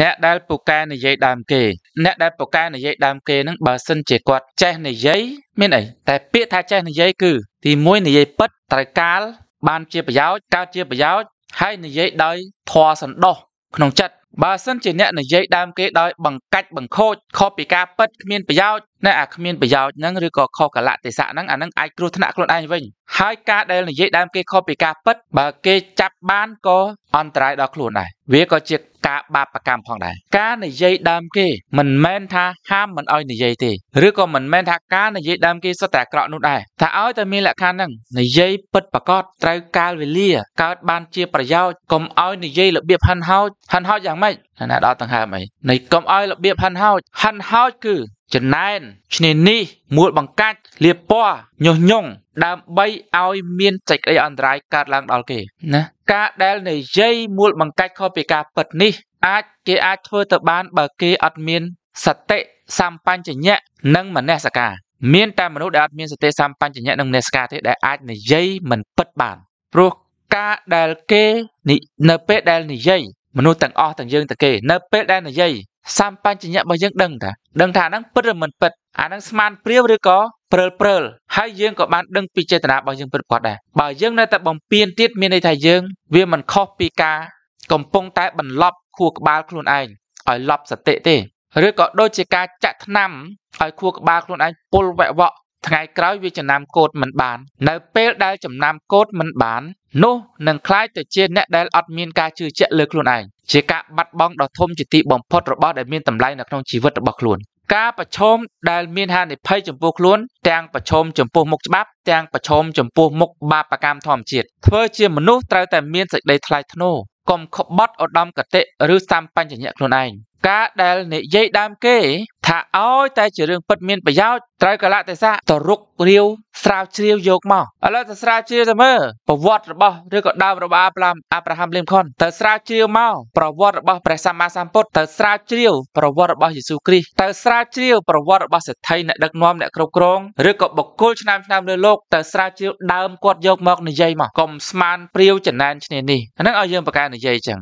អ្នកដែលពូកែនិយាយដើមគេ អ្នកដែលពូកែនិយាយដើមគេនឹងបើសិនជាគាត់ចេះនិយាយមានអីតែពាក្យថាចេះនិយាយគឺទី1និយាយពិតត្រូវកាលបានជាប្រយោជន៍កើតជាប្រយោជន៍ហើយនិយាយដោយធម៌សន្តោសក្នុងចិត្តបើសិនជាអ្នកនិយាយដើមគេដោយបង្កាច់បង្ខូចខុសពីការពិតគ្មានប្រយោជន៍ណែអាគ្មានប្រយោជន៍ហ្នឹងឬក៏ខុសកលៈទេសៈហ្នឹងអាហ្នឹងអាចគ្រោះថ្នាក់ខ្លួនឯងវិញហើយការដែលនិយាយដើមគេខុសពីការពិតបើគេចាប់បានក៏អន្តរាយដល់ខ្លួនដែរវាក៏ជា ការបាបកម្មផងដែរការនិយាយដើមគេ មិនមែនថាហាមមិនអោយនិយាយទេឬក៏មិនមែនថាការនិយាយដើមគេសុទ្ធតែអាក្រក់នោះដែរថាអោយតែមានលក្ខខណ្ឌហ្នឹងនិយាយពិតប្រកបត្រូវកាលវេលា កើត បានជាប្រយោជន៍កុំអោយនិយាយរបៀបហិនហោចហិនហោចយ៉ាងម៉េចណាដល់ដង្ហើមអីនៃកុំអោយរបៀបហិនហោចហិនហោចគឺចំណែនឈ្នានេះមួលបង្កាច់លាបពណ៌ញុះញង់ដើម្បីឲ្យមានសេចក្តីអន្តរាយកើតឡើងដល់គេណាការដែលនិយាយមួលបង្កាច់ខុសពីការពិតនេះអាចគេអាចធ្វើទៅបាន បើគេអត់មានសតិសម្បញ្ញៈនិងមនសិការមានតែមនុស្សដែលអត់មានសតិសម្បញ្ញៈនិងមនសិការទេដែលអាចនិយាយមិនពិតបានព្រោះការដែលគេនៅពេលដែល និយាយមនុស្សទាំងអស់ទាំងយើងទាំងគេនៅពេលដែលនិយាយសម្បញ្ញៈរបស់យើងដឹងតាដឹងថាហ្នឹងពិតឬមិនពិតអាហ្នឹងស្មានព្រាវឬក៏ព្រើលព្រើលហើយយើងក៏បានដឹងពីចេតនារបស់យើងពិតប្រាកដដែរបើយើង នៅតែបំពេញទៀតមានន័យថាយើង វាមិនខុសពីការកំពុងតែ បន្លប់ ខួរក្បាល ខ្លួនឯងឲ្យលប់សតិទេឬក៏ដូចជាការចាក់ថ្នាំឲ្យខួរក្បាលខ្លួនឯងពុលវាក់វក់ថ្ងៃក្រោយវាចំណាំកូតមិនបាន នៅ ពេលដែលចំណាំកូតមិនបាននោះនឹងคล้ายទៅជាអ្នកដែលអត់មានការជឿជាក់លើខ្លួនឯងជាការបាត់បង់ដ៏ធំជាទីបំផុតរបស់ដែលមានតម្លៃនៅក្នុងជីវិតរបស់ខ្លួន ការប្រឈមដែលមានហានិភ័យចំពោះខ្លួនទាំងប្រឈមចំពោះមុខច្បាប់ទាំងប្រឈមចំពោះមុខបាបកម្មធម្មជាតិធ្វើជាមនុស្សត្រូវតែមានសេចក្តីថ្លៃថ្នូរកុំខុបបត់ឧត្តមគតិឬសម្បញ្ញៈខ្លួនឯងការដែលនិយាយដើមគេថាឲ្យតែជារឿងពិតមានប្រយោជន៍ត្រូវកលៈទេសៈទៅរុករាវស្រាវជ្រាវយកមកឥឡូវទៅស្រាវជ្រាវទៅមើលប្រវត្តិរបស់ឬក៏ដើមរបស់អាប់ឡាំអាប់រ៉ាហាំលីមខុនទៅស្រាវជ្រាវមកប្រវត្តិរបស់ព្រះសម្មាសម្ពុទ្ធទៅស្រាវជ្រាវប្រវត្តិរបស់យេស៊ូវគ្រីស្ទទៅស្រាវជ្រាវប្រវត្តិរបស់សេដ្ឋីអ្នកដឹកនាំអ្នកគ្រប់គ្រងឬក៏បុគ្គលឆ្នាំឆ្នាំលើលោកទៅស្រាវជ្រាវដើមគាត់យក មកនិយាយមកកុំស្មានព្រាវចំណែនឈ្នានេះហ្នឹងឲ្យយើងប្រកែនិយាយចឹង